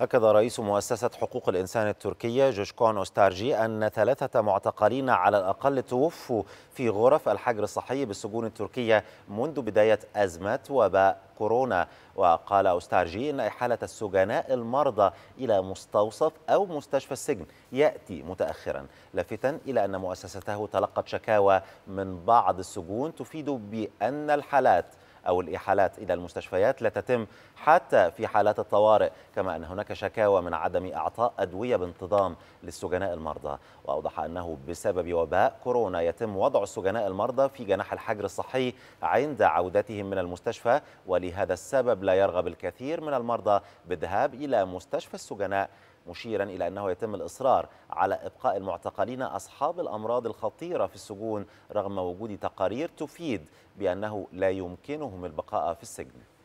أكد رئيس مؤسسة حقوق الإنسان التركية جوشكون أوستارجي أن ثلاثة معتقلين على الأقل توفوا في غرف الحجر الصحي بالسجون التركية منذ بداية أزمة وباء كورونا وقال أوستارجي إن إحالة السجناء المرضى إلى مستوصف أو مستشفى السجن يأتي متأخرا لافتا إلى أن مؤسسته تلقت شكاوى من بعض السجون تفيد بأن الحالات أو الإحالات إلى المستشفيات لا تتم حتى في حالات الطوارئ كما أن هناك شكاوى من عدم إعطاء أدوية بانتظام للسجناء المرضى وأوضح أنه بسبب وباء كورونا يتم وضع السجناء المرضى في جناح الحجر الصحي عند عودتهم من المستشفى ولهذا السبب لا يرغب الكثير من المرضى بالذهاب إلى مستشفى السجناء مشيرا إلى أنه يتم الإصرار على إبقاء المعتقلين أصحاب الأمراض الخطيرة في السجون رغم وجود تقارير تفيد بأنه لا يمكنهم البقاء في السجن